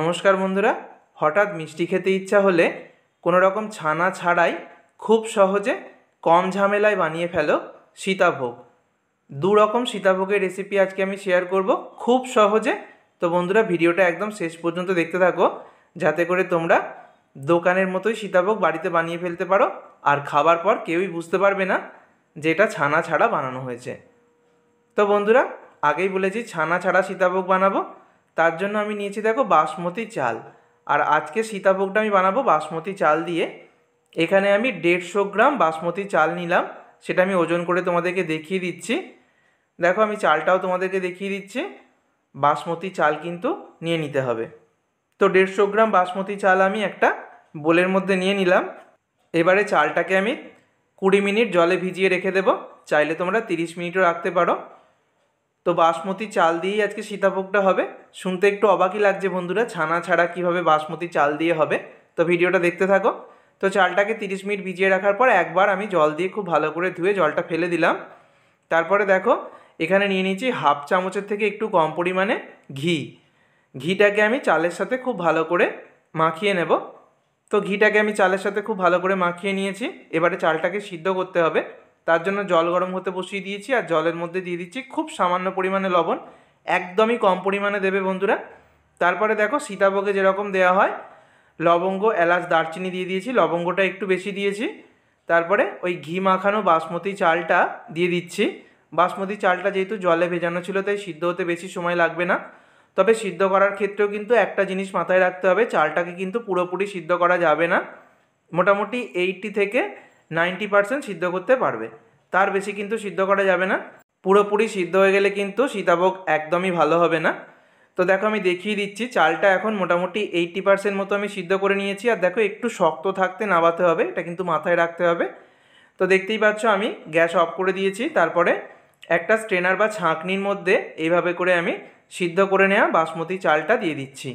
নমস্কার বন্ধুরা হঠাৎ মিষ্টি খেতে ইচ্ছা হলে কোনো রকম ছানা ছাড়াই খুব সহজে কম ঝামেলায় বানিয়ে ফেলো সীতাভোগ দু রকম সীতাভোগের রেসিপি আজকে আমি শেয়ার করব খুব সহজে তো বন্ধুরা ভিডিওটা একদম শেষ পর্যন্ত দেখতে থাকো যাতে করে তোমরা দোকানের মতোই সীতাভোগ বাড়িতে বানিয়ে ফেলতে পারো আর খাবার পর কেউই বুঝতে পারবে না যে এটা ছানা ছাড়া বানানো হয়েছে তো বন্ধুরা আগেই বলেছি ছানা ছাড়া সীতাভোগ বানাবো তার জন্য আমি নিয়েছি দেখো বাসমতি চাল আর আজকে সীতাভোগটা আমি বানাবো বাসমতি চাল দিয়ে এখানে আমি দেড়শো গ্রাম বাসমতি চাল নিলাম সেটা আমি ওজন করে তোমাদেরকে দেখিয়ে দিচ্ছি দেখো আমি চালটাও তোমাদেরকে দেখিয়ে দিচ্ছি বাসমতি চাল কিন্তু নিয়ে নিতে হবে তো দেড়শো গ্রাম বাসমতি চাল আমি একটা বোলের মধ্যে নিয়ে নিলাম এবারে চালটাকে আমি কুড়ি মিনিট জলে ভিজিয়ে রেখে দেব চাইলে তোমরা তিরিশ মিনিটও রাখতে পারো তো বাসমতি চাল দিয়েই আজকে সীতাভোগটা হবে শুনতে একটু অবাকই লাগছে বন্ধুরা ছানা ছাড়া কিভাবে বাসমতি চাল দিয়ে হবে তো ভিডিওটা দেখতে থাকো তো চালটাকে 30 মিনিট ভিজিয়ে রাখার পর একবার আমি জল দিয়ে খুব ভালো করে ধুয়ে জলটা ফেলে দিলাম তারপরে দেখো এখানে নিয়ে নিয়েছি হাফ চামচের থেকে একটু কম পরিমাণে ঘি ঘিটাকে আমি চালের সাথে খুব ভালো করে মাখিয়ে নেব তো ঘিটাকে আমি চালের সাথে খুব ভালো করে মাখিয়ে নিয়েছি এবারে চালটাকে সিদ্ধ করতে হবে তার জন্য জল গরম হতে বসিয়ে দিয়েছি আর জলের মধ্যে দিয়ে দিচ্ছি খুব সামান্য পরিমাণে লবণ একদমই কম পরিমাণে দেবে বন্ধুরা তারপরে দেখো সীতাভোগে যেরকম দেওয়া হয় লবঙ্গ এলাচ দারচিনি দিয়ে দিয়েছি লবঙ্গটা একটু বেশি দিয়েছি তারপরে ওই ঘি মাখানো বাসমতি চালটা দিয়ে দিচ্ছি বাসমতি চালটা যেহেতু জলে ভেজানো ছিল তাই সিদ্ধ হতে বেশি সময় লাগবে না তবে সিদ্ধ করার ক্ষেত্রেও কিন্তু একটা জিনিস মাথায় রাখতে হবে চালটাকে কিন্তু পুরোপুরি সিদ্ধ করা যাবে না মোটামুটি এইটটি থেকে নাইনটি পারসেন্ট সিদ্ধ করতে পারবে তার বেশি কিন্তু সিদ্ধ করা যাবে না পুরোপুরি সিদ্ধ হয়ে গেলে কিন্তু সীতাভোগ একদমই ভালো হবে না তো দেখো আমি দেখিয়ে দিচ্ছি চালটা এখন মোটামুটি এইটটি পার্সেন্ট মতো আমি সিদ্ধ করে নিয়েছি আর দেখো একটু শক্ত থাকতে নামাতে হবে এটা কিন্তু মাথায় রাখতে হবে তো দেখতেই পাচ্ছ আমি গ্যাস অফ করে দিয়েছি তারপরে একটা স্ট্রেনার বা ছাঁকনির মধ্যে এইভাবে করে আমি সিদ্ধ করে নেওয়া বাসমতি চালটা দিয়ে দিচ্ছি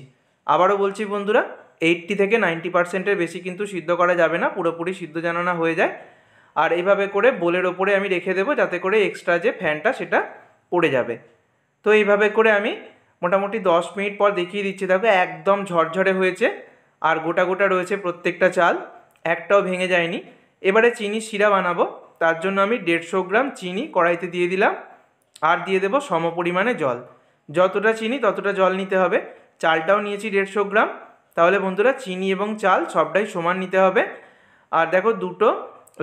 আবারও বলছি বন্ধুরা এইটটি থেকে নাইনটি পার্সেন্টের বেশি কিন্তু সিদ্ধ করা যাবে না পুরোপুরি সিদ্ধ জানানা হয়ে যায় আর এইভাবে করে বোলের ওপরে আমি রেখে দেবো যাতে করে এক্সট্রা যে ফ্যানটা সেটা পড়ে যাবে তো এইভাবে করে আমি মোটামুটি দশ মিনিট পর দেখিয়ে দিচ্ছি দেখো একদম ঝরঝরে হয়েছে আর গোটা গোটা রয়েছে প্রত্যেকটা চাল একটাও ভেঙে যায়নি এবারে চিনি শিরা বানাবো তার জন্য আমি দেড়শো গ্রাম চিনি কড়াইতে দিয়ে দিলাম আর দিয়ে দেবো সম পরিমাণে জল যতটা চিনি ততটা জল নিতে হবে চালটাও নিয়েছি দেড়শো গ্রাম তাহলে বন্ধুরা চিনি এবং চাল সবটাই সমান নিতে হবে আর দেখো দুটো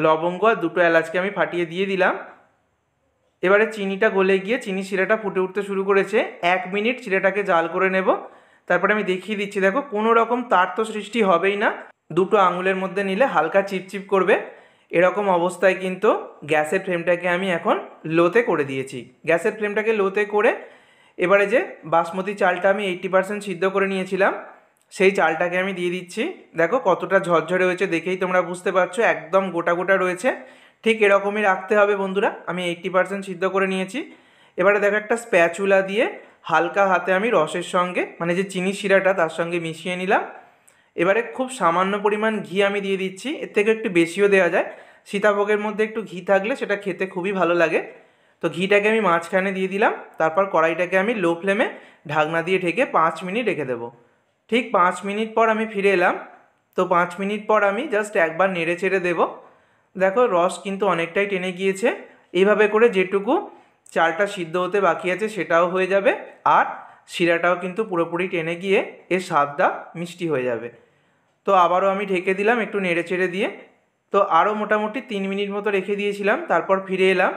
লবঙ্গ আর দুটো এলাচকে আমি ফাটিয়ে দিয়ে দিলাম এবারে চিনিটা গলে গিয়ে চিনি শিরাটা ফুটে উঠতে শুরু করেছে এক মিনিট শিরাটাকে জাল করে নেব তারপরে আমি দেখিয়ে দিচ্ছি দেখো কোনো রকম তার তো সৃষ্টি হবেই না দুটো আঙুলের মধ্যে নিলে হালকা চিপচিপ করবে এরকম অবস্থায় কিন্তু গ্যাসের ফ্লেমটাকে আমি এখন লোতে করে দিয়েছি গ্যাসের ফ্লেমটাকে লোতে করে এবারে যে বাসমতি চালটা আমি এইট্টি পার্সেন্ট সিদ্ধ করে নিয়েছিলাম সেই চালটাকে আমি দিয়ে দিচ্ছি দেখো কতটা ঝরঝরে হয়েছে দেখেই তোমরা বুঝতে পারছো একদম গোটা গোটা রয়েছে ঠিক এরকমই রাখতে হবে বন্ধুরা আমি এইট্টি পার্সেন্ট সিদ্ধ করে নিয়েছি এবারে দেখো একটা স্প্যাচুলা দিয়ে হালকা হাতে আমি রসের সঙ্গে মানে যে চিনি শিরাটা তার সঙ্গে মিশিয়ে নিলাম এবারে খুব সামান্য পরিমাণ ঘি আমি দিয়ে দিচ্ছি এর থেকে একটু বেশিও দেওয়া যায় সীতাভোগের মধ্যে একটু ঘি থাকলে সেটা খেতে খুবই ভালো লাগে তো ঘিটাকে আমি মাঝখানে দিয়ে দিলাম তারপর কড়াইটাকে আমি লো ফ্লেমে ঢাকনা দিয়ে ঢেকে পাঁচ মিনিট রেখে দেবো ঠিক পাঁচ মিনিট পর আমি ফিরে এলাম তো পাঁচ মিনিট পর আমি জাস্ট একবার নেড়ে ছেড়ে দেবো দেখো রস কিন্তু অনেকটাই টেনে গিয়েছে এইভাবে করে যেটুকু চালটা সিদ্ধ হতে বাকি আছে সেটাও হয়ে যাবে আর শিরাটাও কিন্তু পুরোপুরি টেনে গিয়ে এর স্বাদটা মিষ্টি হয়ে যাবে তো আবারও আমি ঢেকে দিলাম একটু নেড়ে চেড়ে দিয়ে তো আরও মোটামুটি তিন মিনিট মতো রেখে দিয়েছিলাম তারপর ফিরে এলাম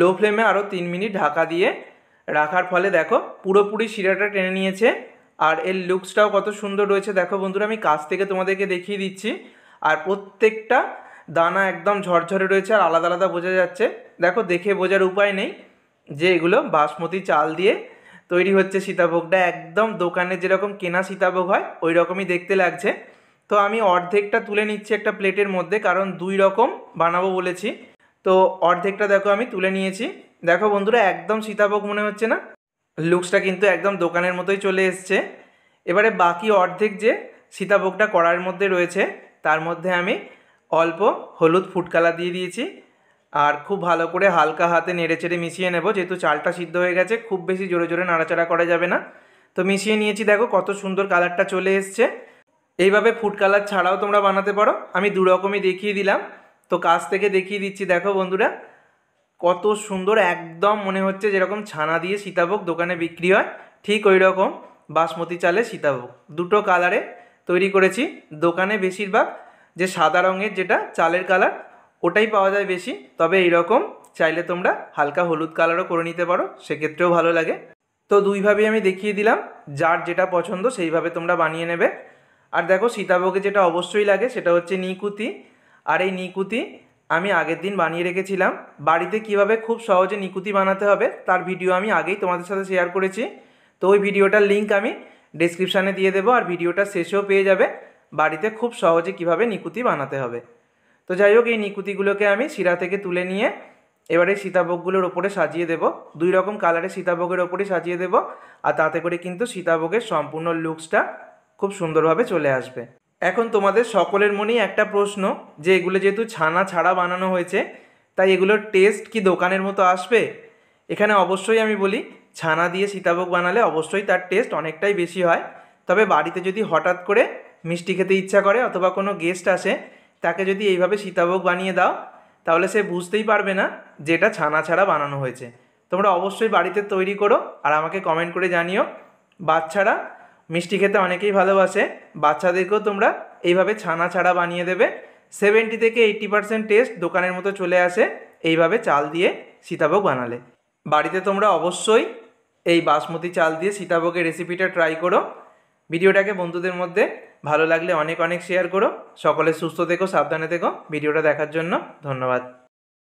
লো ফ্লেমে আরও তিন মিনিট ঢাকা দিয়ে রাখার ফলে দেখো পুরোপুরি শিরাটা টেনে নিয়েছে আর এর লুকসটাও কত সুন্দর রয়েছে দেখো বন্ধুরা আমি কাছ থেকে তোমাদেরকে দেখিয়ে দিচ্ছি আর প্রত্যেকটা দানা একদম ঝরঝরে রয়েছে আর আলাদা আলাদা বোঝা যাচ্ছে দেখো দেখে বোঝার উপায় নেই যে এগুলো বাসমতি চাল দিয়ে তৈরি হচ্ছে সীতাভোগটা একদম দোকানে যেরকম কেনা সীতাভোগ হয় ওই রকমই দেখতে লাগছে তো আমি অর্ধেকটা তুলে নিচ্ছি একটা প্লেটের মধ্যে কারণ দুই রকম বানাবো বলেছি তো অর্ধেকটা দেখো আমি তুলে নিয়েছি দেখো বন্ধুরা একদম সীতাভোগ মনে হচ্ছে না লুকসটা কিন্তু একদম দোকানের মতোই চলে এসছে এবারে বাকি অর্ধেক যে সীতাভোগটা করার মধ্যে রয়েছে তার মধ্যে আমি অল্প হলুদ ফুটকালা দিয়ে দিয়েছি আর খুব ভালো করে হালকা হাতে নেড়েচেড়ে মিশিয়ে নেব যেহেতু চালটা সিদ্ধ হয়ে গেছে খুব বেশি জোরে জোরে নাড়াচাড়া করা যাবে না তো মিশিয়ে নিয়েছি দেখো কত সুন্দর কালারটা চলে এসছে এইভাবে ফুড কালার ছাড়াও তোমরা বানাতে পারো আমি দু রকমই দেখিয়ে দিলাম তো কাছ থেকে দেখিয়ে দিচ্ছি দেখো বন্ধুরা কত সুন্দর একদম মনে হচ্ছে যেরকম ছানা দিয়ে সীতাভোগ দোকানে বিক্রি হয় ঠিক ওই রকম বাসমতি চালে সীতাভোগ দুটো কালারে তৈরি করেছি দোকানে বেশিরভাগ যে সাদা রঙের যেটা চালের কালার ওটাই পাওয়া যায় বেশি তবে এই রকম চাইলে তোমরা হালকা হলুদ কালারও করে নিতে পারো সেক্ষেত্রেও ভালো লাগে তো দুইভাবেই আমি দেখিয়ে দিলাম যার যেটা পছন্দ সেইভাবে তোমরা বানিয়ে নেবে আর দেখো সীতাভোগে যেটা অবশ্যই লাগে সেটা হচ্ছে নিকুতি আর এই নিকুতি আমি আগের দিন বানিয়ে রেখেছিলাম বাড়িতে কিভাবে খুব সহজে নিকুতি বানাতে হবে তার ভিডিও আমি আগেই তোমাদের সাথে শেয়ার করেছি তো ওই ভিডিওটার লিঙ্ক আমি ডিসক্রিপশানে দিয়ে দেবো আর ভিডিওটা শেষেও পেয়ে যাবে বাড়িতে খুব সহজে কিভাবে নিকুতি বানাতে হবে তো যাই হোক এই নিকুতিগুলোকে আমি শিরা থেকে তুলে নিয়ে এবারে সীতাভোগগুলোর ওপরে সাজিয়ে দেব দুই রকম কালারে সীতাভোগের ওপরে সাজিয়ে দেব আর তাতে করে কিন্তু সীতাভোগের সম্পূর্ণ লুকসটা খুব সুন্দরভাবে চলে আসবে এখন তোমাদের সকলের মনেই একটা প্রশ্ন যে এগুলো যেহেতু ছানা ছাড়া বানানো হয়েছে তাই এগুলোর টেস্ট কি দোকানের মতো আসবে এখানে অবশ্যই আমি বলি ছানা দিয়ে সীতাভোগ বানালে অবশ্যই তার টেস্ট অনেকটাই বেশি হয় তবে বাড়িতে যদি হঠাৎ করে মিষ্টি খেতে ইচ্ছা করে অথবা কোনো গেস্ট আসে তাকে যদি এইভাবে সীতাভোগ বানিয়ে দাও তাহলে সে বুঝতেই পারবে না যে এটা ছানা ছাড়া বানানো হয়েছে তোমরা অবশ্যই বাড়িতে তৈরি করো আর আমাকে কমেন্ট করে জানিও বাচ্চারা মিষ্টি খেতে অনেকেই ভালোবাসে বাচ্চাদেরকেও তোমরা এইভাবে ছানা ছাড়া বানিয়ে দেবে সেভেন্টি থেকে এইট্টি পার্সেন্ট টেস্ট দোকানের মতো চলে আসে এইভাবে চাল দিয়ে সীতাভোগ বানালে বাড়িতে তোমরা অবশ্যই এই বাসমতি চাল দিয়ে সীতাভোগের রেসিপিটা ট্রাই করো ভিডিওটাকে বন্ধুদের মধ্যে ভালো লাগলে অনেক অনেক শেয়ার করো সকলে সুস্থ থেকো সাবধানে থেকো ভিডিওটা দেখার জন্য ধন্যবাদ